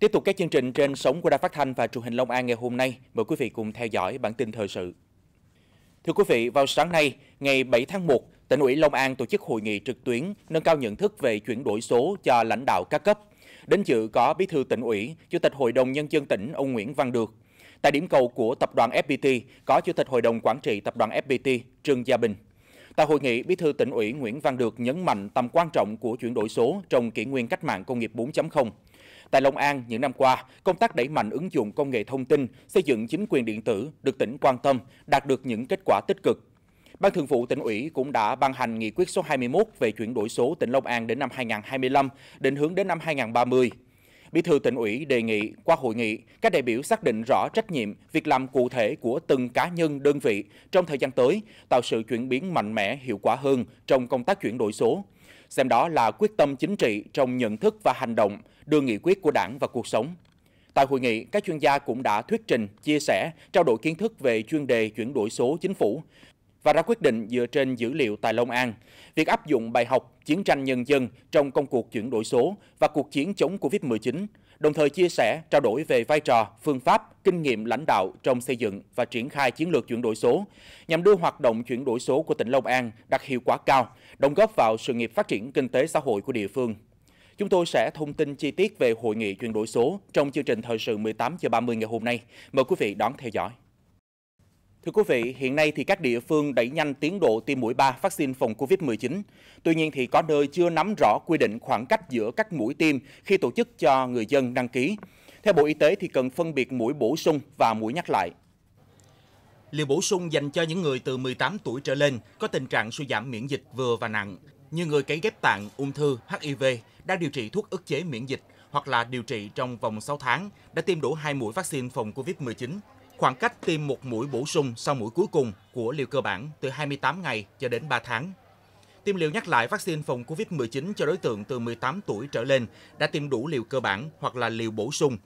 Tiếp tục các chương trình trên sóng của Đài Phát Thanh và truyền hình Long An ngày hôm nay, mời quý vị cùng theo dõi bản tin thời sự. Thưa quý vị, vào sáng nay, ngày 7 tháng 1, tỉnh ủy Long An tổ chức hội nghị trực tuyến nâng cao nhận thức về chuyển đổi số cho lãnh đạo các cấp. Đến dự có Bí thư tỉnh ủy, Chủ tịch Hội đồng Nhân dân tỉnh ông Nguyễn Văn Được. Tại điểm cầu của tập đoàn FPT có Chủ tịch Hội đồng Quản trị tập đoàn FPT Trương Gia Bình. Tại hội nghị, Bí thư tỉnh ủy Nguyễn Văn Được nhấn mạnh tầm quan trọng của chuyển đổi số trong kỷ nguyên cách mạng công nghiệp 4.0. Tại Long An, những năm qua, công tác đẩy mạnh ứng dụng công nghệ thông tin, xây dựng chính quyền điện tử được tỉnh quan tâm, đạt được những kết quả tích cực. Ban Thường vụ tỉnh ủy cũng đã ban hành nghị quyết số 21 về chuyển đổi số tỉnh Long An đến năm 2025, định hướng đến năm 2030 Bí thư tỉnh ủy đề nghị qua hội nghị, các đại biểu xác định rõ trách nhiệm, việc làm cụ thể của từng cá nhân, đơn vị trong thời gian tới, tạo sự chuyển biến mạnh mẽ, hiệu quả hơn trong công tác chuyển đổi số. Xem đó là quyết tâm chính trị trong nhận thức và hành động, đưa nghị quyết của đảng vào cuộc sống. Tại hội nghị, các chuyên gia cũng đã thuyết trình, chia sẻ, trao đổi kiến thức về chuyên đề chuyển đổi số chính phủ và ra quyết định dựa trên dữ liệu tại Long An. Việc áp dụng bài học chiến tranh nhân dân trong công cuộc chuyển đổi số và cuộc chiến chống Covid-19, đồng thời chia sẻ, trao đổi về vai trò, phương pháp, kinh nghiệm lãnh đạo trong xây dựng và triển khai chiến lược chuyển đổi số, nhằm đưa hoạt động chuyển đổi số của tỉnh Long An đạt hiệu quả cao, đóng góp vào sự nghiệp phát triển kinh tế xã hội của địa phương. Chúng tôi sẽ thông tin chi tiết về hội nghị chuyển đổi số trong chương trình thời sự 18 giờ 30 ngày hôm nay. Mời quý vị đón theo dõi. Thưa quý vị, hiện nay thì các địa phương đẩy nhanh tiến độ tiêm mũi 3 vaccine phòng COVID-19. Tuy nhiên thì có nơi chưa nắm rõ quy định khoảng cách giữa các mũi tiêm khi tổ chức cho người dân đăng ký. Theo Bộ Y tế thì cần phân biệt mũi bổ sung và mũi nhắc lại. Liều bổ sung dành cho những người từ 18 tuổi trở lên có tình trạng suy giảm miễn dịch vừa và nặng, như người cấy ghép tạng, ung thư, HIV, đang điều trị thuốc ức chế miễn dịch hoặc là điều trị trong vòng 6 tháng đã tiêm đủ 2 mũi vaccine phòng COVID-19 Khoảng cách tiêm một mũi bổ sung sau mũi cuối cùng của liều cơ bản từ 28 ngày cho đến 3 tháng. Tiêm liều nhắc lại vaccine phòng COVID-19 cho đối tượng từ 18 tuổi trở lên đã tiêm đủ liều cơ bản hoặc là liều bổ sung,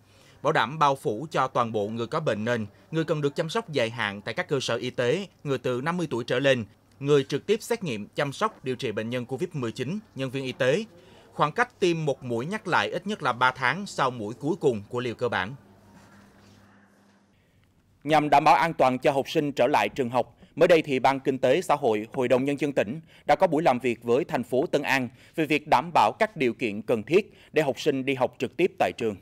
bảo đảm bao phủ cho toàn bộ người có bệnh nền, người cần được chăm sóc dài hạn tại các cơ sở y tế, người từ 50 tuổi trở lên, người trực tiếp xét nghiệm, chăm sóc, điều trị bệnh nhân COVID-19, nhân viên y tế. Khoảng cách tiêm một mũi nhắc lại ít nhất là 3 tháng sau mũi cuối cùng của liều cơ bản. Nhằm đảm bảo an toàn cho học sinh trở lại trường học, mới đây thì Ban Kinh tế Xã hội, Hội đồng Nhân dân tỉnh đã có buổi làm việc với thành phố Tân An về việc đảm bảo các điều kiện cần thiết để học sinh đi học trực tiếp tại trường.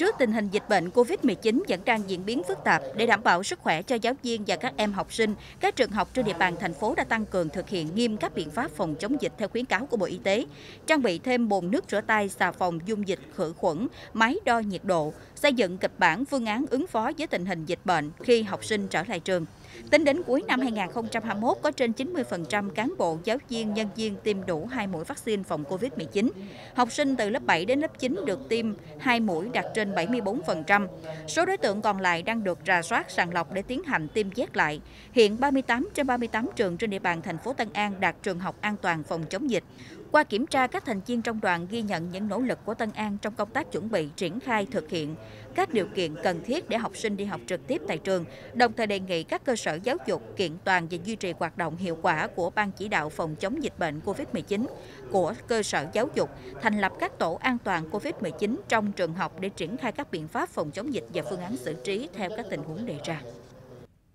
Trước tình hình dịch bệnh COVID-19 vẫn đang diễn biến phức tạp, để đảm bảo sức khỏe cho giáo viên và các em học sinh, các trường học trên địa bàn thành phố đã tăng cường thực hiện nghiêm các biện pháp phòng chống dịch theo khuyến cáo của Bộ Y tế, trang bị thêm bồn nước rửa tay, xà phòng dung dịch khử khuẩn, máy đo nhiệt độ, xây dựng kịch bản phương án ứng phó với tình hình dịch bệnh khi học sinh trở lại trường. Tính đến cuối năm 2021, có trên 90% cán bộ, giáo viên, nhân viên tiêm đủ 2 mũi vaccine phòng COVID-19. Học sinh từ lớp 7 đến lớp 9 được tiêm 2 mũi đạt trên 74%. Số đối tượng còn lại đang được rà soát sàng lọc để tiến hành tiêm vét lại. Hiện 38 trên 38 trường trên địa bàn thành phố Tân An đạt trường học an toàn phòng chống dịch. Qua kiểm tra, các thành viên trong đoàn ghi nhận những nỗ lực của Tân An trong công tác chuẩn bị, triển khai, thực hiện các điều kiện cần thiết để học sinh đi học trực tiếp tại trường, đồng thời đề nghị các cơ sở giáo dục kiện toàn và duy trì hoạt động hiệu quả của Ban chỉ đạo phòng chống dịch bệnh COVID-19 của cơ sở giáo dục, thành lập các tổ an toàn COVID-19 trong trường học để triển khai các biện pháp phòng chống dịch và phương án xử trí theo các tình huống đề ra.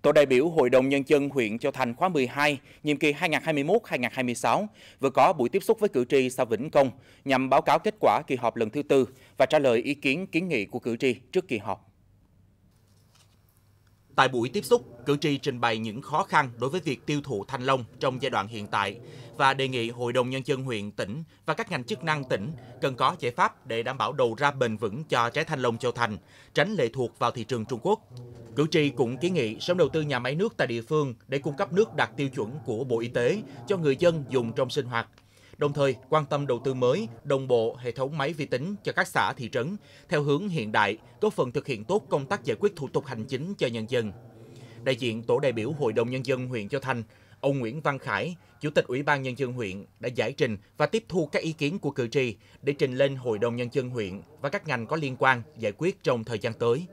Tổ đại biểu Hội đồng Nhân dân huyện Châu Thành khóa 12, nhiệm kỳ 2021-2026 vừa có buổi tiếp xúc với cử tri xã Vĩnh Công nhằm báo cáo kết quả kỳ họp lần thứ tư và trả lời ý kiến kiến nghị của cử tri trước kỳ họp. Tại buổi tiếp xúc, cử tri trình bày những khó khăn đối với việc tiêu thụ thanh long trong giai đoạn hiện tại và đề nghị Hội đồng Nhân dân huyện, tỉnh và các ngành chức năng tỉnh cần có giải pháp để đảm bảo đầu ra bền vững cho trái thanh long châu thành, tránh lệ thuộc vào thị trường Trung Quốc. Cử tri cũng kiến nghị sớm đầu tư nhà máy nước tại địa phương để cung cấp nước đạt tiêu chuẩn của Bộ Y tế cho người dân dùng trong sinh hoạt đồng thời quan tâm đầu tư mới, đồng bộ hệ thống máy vi tính cho các xã thị trấn theo hướng hiện đại, góp phần thực hiện tốt công tác giải quyết thủ tục hành chính cho nhân dân. Đại diện tổ đại biểu Hội đồng nhân dân huyện Châu Thành, ông Nguyễn Văn Khải, Chủ tịch Ủy ban Nhân dân huyện đã giải trình và tiếp thu các ý kiến của cử tri để trình lên Hội đồng Nhân dân huyện và các ngành có liên quan giải quyết trong thời gian tới.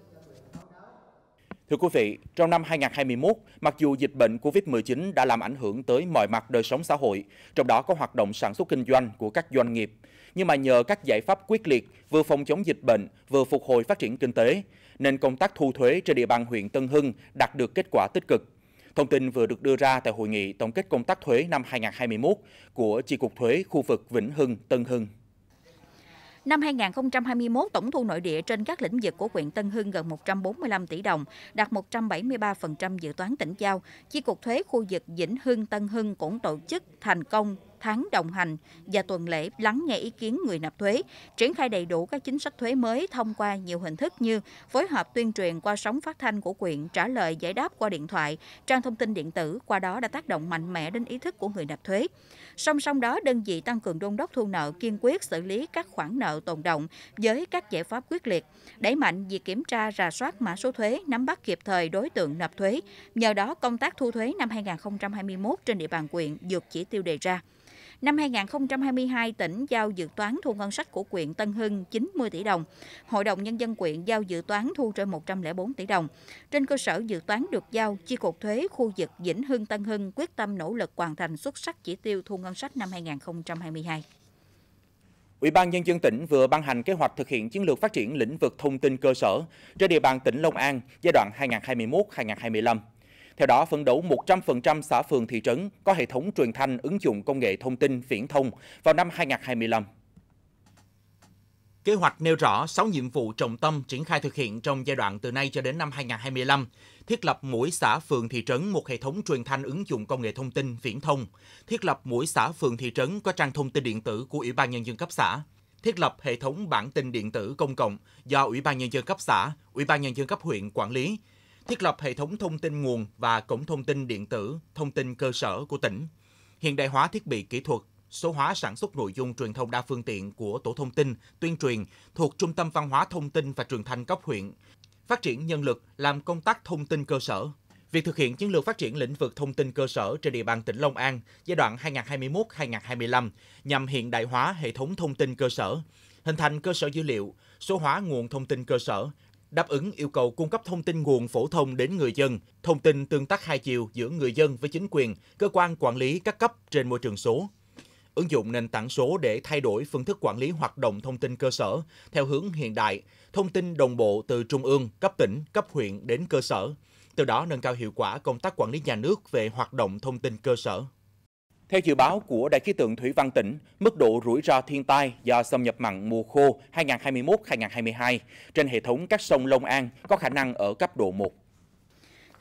Thưa quý vị, trong năm 2021, mặc dù dịch bệnh COVID-19 đã làm ảnh hưởng tới mọi mặt đời sống xã hội, trong đó có hoạt động sản xuất kinh doanh của các doanh nghiệp, nhưng mà nhờ các giải pháp quyết liệt vừa phòng chống dịch bệnh, vừa phục hồi phát triển kinh tế, nên công tác thu thuế trên địa bàn huyện Tân Hưng đạt được kết quả tích cực. Thông tin vừa được đưa ra tại hội nghị tổng kết công tác thuế năm 2021 của Chi cục thuế khu vực Vĩnh Hưng, Tân Hưng. Năm 2021, tổng thu nội địa trên các lĩnh vực của huyện Tân Hưng gần 145 tỷ đồng, đạt 173% dự toán tỉnh giao. Chi cục thuế khu vực Vĩnh Hưng Tân Hưng cũng tổ chức thành công tháng đồng hành và tuần lễ lắng nghe ý kiến người nộp thuế, triển khai đầy đủ các chính sách thuế mới thông qua nhiều hình thức như phối hợp tuyên truyền qua sóng phát thanh của quyện, trả lời giải đáp qua điện thoại, trang thông tin điện tử, qua đó đã tác động mạnh mẽ đến ý thức của người nộp thuế. Song song đó, đơn vị tăng cường đôn đốc thu nợ kiên quyết xử lý các khoản nợ tồn động với các giải pháp quyết liệt, đẩy mạnh việc kiểm tra rà soát mã số thuế, nắm bắt kịp thời đối tượng nộp thuế. Nhờ đó, công tác thu thuế năm 2021 trên địa bàn quyện vượt chỉ tiêu đề ra. Năm 2022, tỉnh giao dự toán thu ngân sách của quyện Tân Hưng 90 tỷ đồng. Hội đồng Nhân dân quyện giao dự toán thu trên 104 tỷ đồng. Trên cơ sở dự toán được giao, Chi cục thuế khu vực Vĩnh Hưng Tân Hưng quyết tâm nỗ lực hoàn thành xuất sắc chỉ tiêu thu ngân sách năm 2022. Ủy ban Nhân dân tỉnh vừa ban hành kế hoạch thực hiện chiến lược phát triển lĩnh vực thông tin cơ sở trên địa bàn tỉnh Long An giai đoạn 2021-2025. Theo đó, phấn đấu 100% xã phường thị trấn có hệ thống truyền thanh ứng dụng công nghệ thông tin viễn thông vào năm 2025. Kế hoạch nêu rõ 6 nhiệm vụ trọng tâm triển khai thực hiện trong giai đoạn từ nay cho đến năm 2025, thiết lập mỗi xã phường thị trấn một hệ thống truyền thanh ứng dụng công nghệ thông tin viễn thông, thiết lập mỗi xã phường thị trấn có trang thông tin điện tử của Ủy ban nhân dân cấp xã, thiết lập hệ thống bản tin điện tử công cộng do Ủy ban nhân dân cấp xã, Ủy ban nhân dân cấp huyện quản lý, thiết lập hệ thống thông tin nguồn và cổng thông tin điện tử, thông tin cơ sở của tỉnh, hiện đại hóa thiết bị kỹ thuật, số hóa sản xuất nội dung truyền thông đa phương tiện của Tổ thông tin, tuyên truyền thuộc Trung tâm Văn hóa Thông tin và Truyền thanh cấp huyện, phát triển nhân lực làm công tác thông tin cơ sở. Việc thực hiện chiến lược phát triển lĩnh vực thông tin cơ sở trên địa bàn tỉnh Long An giai đoạn 2021-2025 nhằm hiện đại hóa hệ thống thông tin cơ sở, hình thành cơ sở dữ liệu, số hóa nguồn thông tin cơ sở, đáp ứng yêu cầu cung cấp thông tin nguồn phổ thông đến người dân, thông tin tương tác hai chiều giữa người dân với chính quyền, cơ quan quản lý các cấp trên môi trường số. Ứng dụng nền tảng số để thay đổi phương thức quản lý hoạt động thông tin cơ sở theo hướng hiện đại, thông tin đồng bộ từ trung ương, cấp tỉnh, cấp huyện đến cơ sở, từ đó nâng cao hiệu quả công tác quản lý nhà nước về hoạt động thông tin cơ sở. Theo dự báo của Đài khí tượng Thủy văn tỉnh, mức độ rủi ro thiên tai do xâm nhập mặn mùa khô 2021-2022 trên hệ thống các sông Long An có khả năng ở cấp độ 1.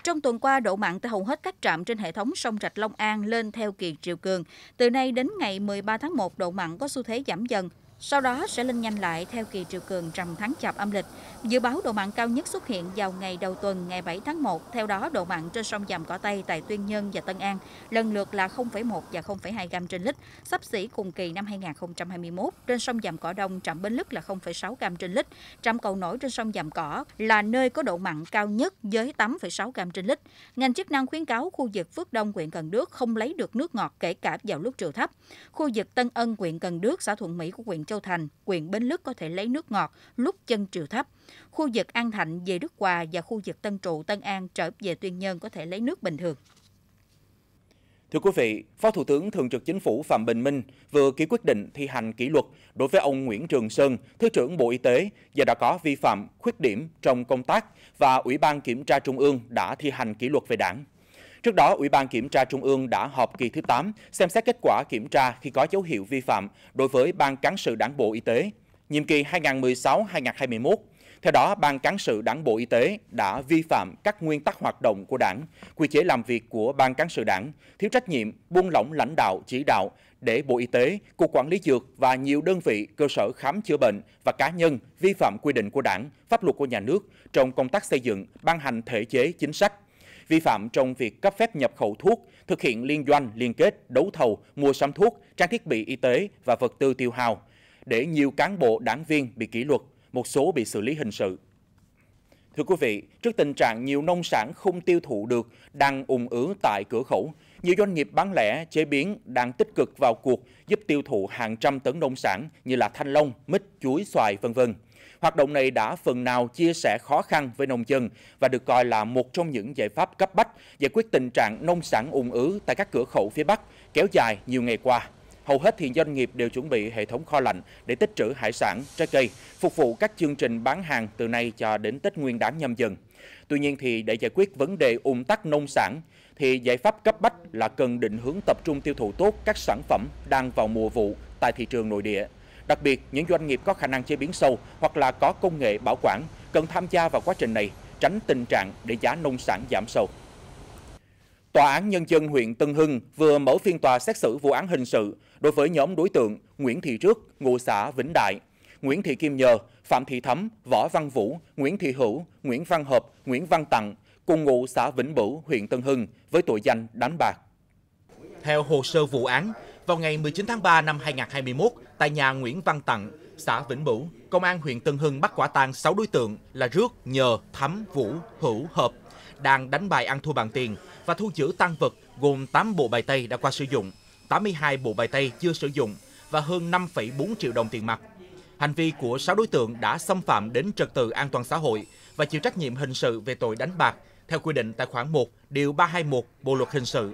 Trong tuần qua, độ mặn tại hầu hết các trạm trên hệ thống sông Rạch Long An lên theo kỳ triều cường. Từ nay đến ngày 13 tháng 1, độ mặn có xu thế giảm dần, sau đó sẽ lên nhanh lại theo kỳ triều cường rằm tháng chạp âm lịch. Dự báo độ mặn cao nhất xuất hiện vào ngày đầu tuần ngày 7 tháng 1, theo đó độ mặn trên sông Giàm Cỏ Tây tại Tuyên Nhân và Tân An lần lượt là 0,1 và 0,2 gam trên lít, sắp xỉ cùng kỳ năm 2021. Trên sông Giàm Cỏ Đông, trạm Bến Lức là 0,6 gam trên lít, trạm cầu nổi trên sông Giàm Cỏ là nơi có độ mặn cao nhất với 8,6 gam trên lít. Ngành chức năng khuyến cáo khu vực Phước Đông, huyện Cần Đước không lấy được nước ngọt kể cả vào lúc triều thấp. Khu vực Tân Ân, huyện Cần Đước, xã Thuận Mỹ của huyện Châu Thành, huyện Bến Lức có thể lấy nước ngọt lúc chân triều thấp. Khu vực An Thạnh về Đức Hòa và khu vực Tân Trụ, Tân An trở về Tuyên Nhân có thể lấy nước bình thường. Thưa quý vị, Phó Thủ tướng Thường trực Chính phủ Phạm Bình Minh vừa ký quyết định thi hành kỷ luật đối với ông Nguyễn Trường Sơn, Thứ trưởng Bộ Y tế do đã có vi phạm, khuyết điểm trong công tác và Ủy ban Kiểm tra Trung ương đã thi hành kỷ luật về đảng. Trước đó, Ủy ban Kiểm tra Trung ương đã họp kỳ thứ 8 xem xét kết quả kiểm tra khi có dấu hiệu vi phạm đối với Ban Cán sự Đảng Bộ Y tế, nhiệm kỳ 2016-2021. Theo đó, Ban Cán sự Đảng Bộ Y tế đã vi phạm các nguyên tắc hoạt động của đảng, quy chế làm việc của Ban Cán sự Đảng, thiếu trách nhiệm, buông lỏng lãnh đạo, chỉ đạo để Bộ Y tế, Cục Quản lý Dược và nhiều đơn vị, cơ sở khám chữa bệnh và cá nhân vi phạm quy định của đảng, pháp luật của nhà nước trong công tác xây dựng, ban hành thể chế chính sách, vi phạm trong việc cấp phép nhập khẩu thuốc, thực hiện liên doanh, liên kết, đấu thầu, mua sắm thuốc, trang thiết bị y tế và vật tư tiêu hào, để nhiều cán bộ đảng viên bị kỷ luật, một số bị xử lý hình sự. Thưa quý vị, trước tình trạng nhiều nông sản không tiêu thụ được đang ùn ứ tại cửa khẩu, nhiều doanh nghiệp bán lẻ, chế biến đang tích cực vào cuộc giúp tiêu thụ hàng trăm tấn nông sản như là thanh long, mít, chuối, xoài, vân vân. Hoạt động này đã phần nào chia sẻ khó khăn với nông dân và được coi là một trong những giải pháp cấp bách giải quyết tình trạng nông sản ùn ứ tại các cửa khẩu phía Bắc kéo dài nhiều ngày qua. Hầu hết thì doanh nghiệp đều chuẩn bị hệ thống kho lạnh để tích trữ hải sản, trái cây, phục vụ các chương trình bán hàng từ nay cho đến Tết Nguyên đán nhâm dần. Tuy nhiên thì để giải quyết vấn đề ùn tắc nông sản thì giải pháp cấp bách là cần định hướng tập trung tiêu thụ tốt các sản phẩm đang vào mùa vụ tại thị trường nội địa. Đặc biệt, những doanh nghiệp có khả năng chế biến sâu hoặc là có công nghệ bảo quản cần tham gia vào quá trình này, tránh tình trạng để giá nông sản giảm sâu. Tòa án Nhân dân huyện Tân Hưng vừa mở phiên tòa xét xử vụ án hình sự đối với nhóm đối tượng Nguyễn Thị Trước, ngụ xã Vĩnh Đại, Nguyễn Thị Kim Nhờ, Phạm Thị Thấm, Võ Văn Vũ, Nguyễn Thị Hữu, Nguyễn Văn Hợp, Nguyễn Văn Tặng, cùng ngụ xã Vĩnh Bửu, huyện Tân Hưng với tội danh đánh bạc. Theo hồ sơ vụ án, vào ngày 19 tháng 3 năm 2021, tại nhà Nguyễn Văn Tặng, xã Vĩnh Bửu, công an huyện Tân Hưng bắt quả tang 6 đối tượng là Rước, Nhờ, Thắm, Vũ, Hữu, Hợp đang đánh bài ăn thua bằng tiền và thu giữ tăng vật gồm 8 bộ bài tây đã qua sử dụng, 82 bộ bài tây chưa sử dụng và hơn 5,4 triệu đồng tiền mặt. Hành vi của 6 đối tượng đã xâm phạm đến trật tự an toàn xã hội và chịu trách nhiệm hình sự về tội đánh bạc theo quy định tại khoản 1, điều 321 Bộ luật hình sự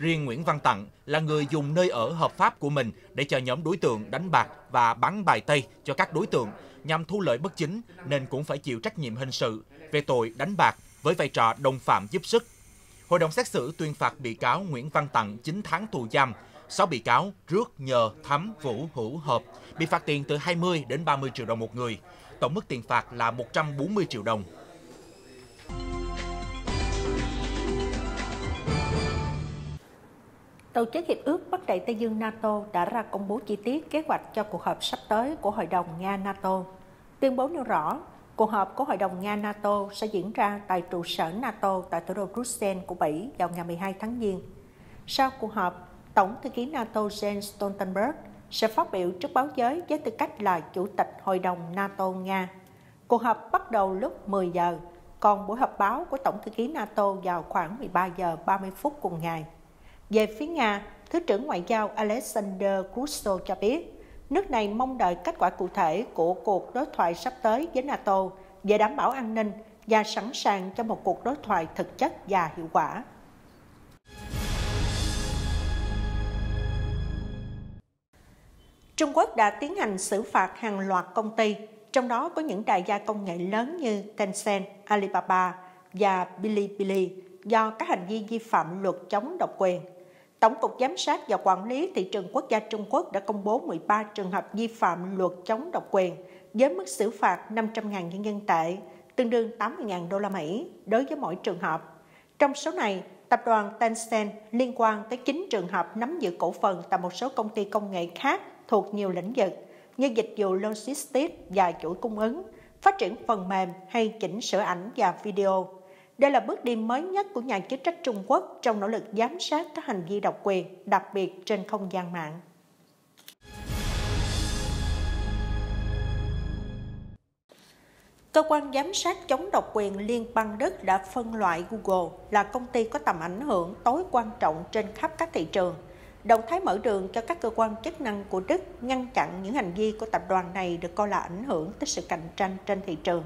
Riêng Nguyễn Văn Tặng là người dùng nơi ở hợp pháp của mình để cho nhóm đối tượng đánh bạc và bắn bài tây cho các đối tượng nhằm thu lợi bất chính nên cũng phải chịu trách nhiệm hình sự về tội đánh bạc với vai trò đồng phạm giúp sức. Hội đồng xét xử tuyên phạt bị cáo Nguyễn Văn Tặng 9 tháng tù giam, 6 bị cáo Rước, Nhờ, Thắm, Vũ, Hữu, Hợp bị phạt tiền từ 20 đến 30 triệu đồng một người. Tổng mức tiền phạt là 140 triệu đồng. Tổ chức Hiệp ước Bắc Đại Tây Dương NATO đã ra công bố chi tiết kế hoạch cho cuộc họp sắp tới của Hội đồng Nga-NATO. Tuyên bố nêu rõ, cuộc họp của Hội đồng Nga-NATO sẽ diễn ra tại trụ sở NATO tại thủ đô Bruxelles của Bỉ vào ngày 12 tháng Giêng. Sau cuộc họp, Tổng thư ký NATO Jens Stoltenberg sẽ phát biểu trước báo giới với tư cách là Chủ tịch Hội đồng NATO-Nga. Cuộc họp bắt đầu lúc 10 giờ, còn buổi họp báo của Tổng thư ký NATO vào khoảng 13 giờ 30 phút cùng ngày. Về phía Nga, Thứ trưởng Ngoại giao Alexander Kusto cho biết, nước này mong đợi kết quả cụ thể của cuộc đối thoại sắp tới với NATO về đảm bảo an ninh và sẵn sàng cho một cuộc đối thoại thực chất và hiệu quả. Trung Quốc đã tiến hành xử phạt hàng loạt công ty, trong đó có những đại gia công nghệ lớn như Tencent, Alibaba và Bilibili do các hành vi vi phạm luật chống độc quyền Tổng cục Giám sát và Quản lý Thị trường Quốc gia Trung Quốc đã công bố 13 trường hợp vi phạm luật chống độc quyền với mức xử phạt 500.000 nhân dân tệ, tương đương 80.000 đô la Mỹ đối với mỗi trường hợp. Trong số này, tập đoàn Tencent liên quan tới 9 trường hợp nắm giữ cổ phần tại một số công ty công nghệ khác thuộc nhiều lĩnh vực như dịch vụ logistics và chuỗi cung ứng, phát triển phần mềm hay chỉnh sửa ảnh và video. Đây là bước đi mới nhất của nhà chức trách Trung Quốc trong nỗ lực giám sát các hành vi độc quyền, đặc biệt trên không gian mạng. Cơ quan giám sát chống độc quyền Liên bang Đức đã phân loại Google là công ty có tầm ảnh hưởng tối quan trọng trên khắp các thị trường. Động thái mở đường cho các cơ quan chức năng của Đức ngăn chặn những hành vi của tập đoàn này được coi là ảnh hưởng tới sự cạnh tranh trên thị trường.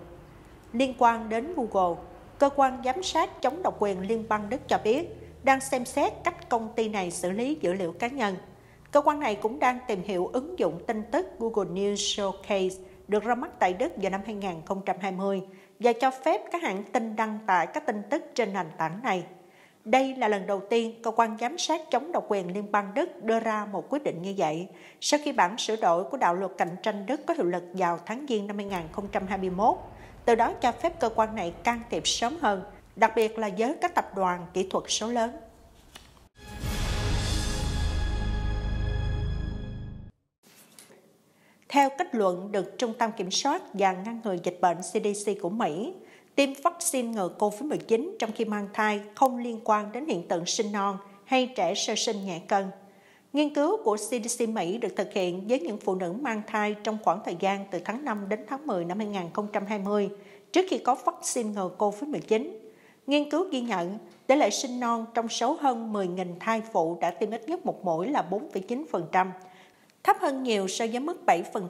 Liên quan đến Google, Cơ quan giám sát chống độc quyền Liên bang Đức cho biết đang xem xét cách công ty này xử lý dữ liệu cá nhân. Cơ quan này cũng đang tìm hiểu ứng dụng tin tức Google News Showcase được ra mắt tại Đức vào năm 2020 và cho phép các hãng tin đăng tải các tin tức trên nền tảng này. Đây là lần đầu tiên cơ quan giám sát chống độc quyền liên bang Đức đưa ra một quyết định như vậy sau khi bản sửa đổi của đạo luật cạnh tranh Đức có hiệu lực vào tháng Giêng năm 2021 từ đó cho phép cơ quan này can thiệp sớm hơn, đặc biệt là với các tập đoàn kỹ thuật số lớn. Theo kết luận được Trung tâm Kiểm soát và Ngăn ngừa Dịch bệnh CDC của Mỹ, tiêm vaccine ngừa COVID-19 trong khi mang thai không liên quan đến hiện tượng sinh non hay trẻ sơ sinh nhẹ cân. Nghiên cứu của CDC Mỹ được thực hiện với những phụ nữ mang thai trong khoảng thời gian từ tháng 5 đến tháng 10 năm 2020, trước khi có vaccine ngừa COVID-19. Nghiên cứu ghi nhận tỷ lệ sinh non trong số hơn 10.000 thai phụ đã tiêm ít nhất một mũi là 4,9%, thấp hơn nhiều so với mức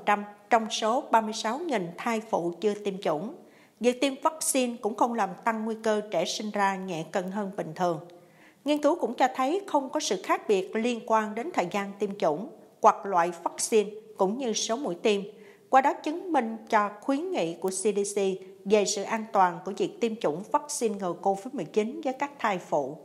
7% trong số 36.000 thai phụ chưa tiêm chủng. Việc tiêm vaccine cũng không làm tăng nguy cơ trẻ sinh ra nhẹ cân hơn bình thường. Nghiên cứu cũng cho thấy không có sự khác biệt liên quan đến thời gian tiêm chủng hoặc loại vaccine cũng như số mũi tiêm, qua đó chứng minh cho khuyến nghị của CDC về sự an toàn của việc tiêm chủng vaccine ngừa COVID-19 với các thai phụ.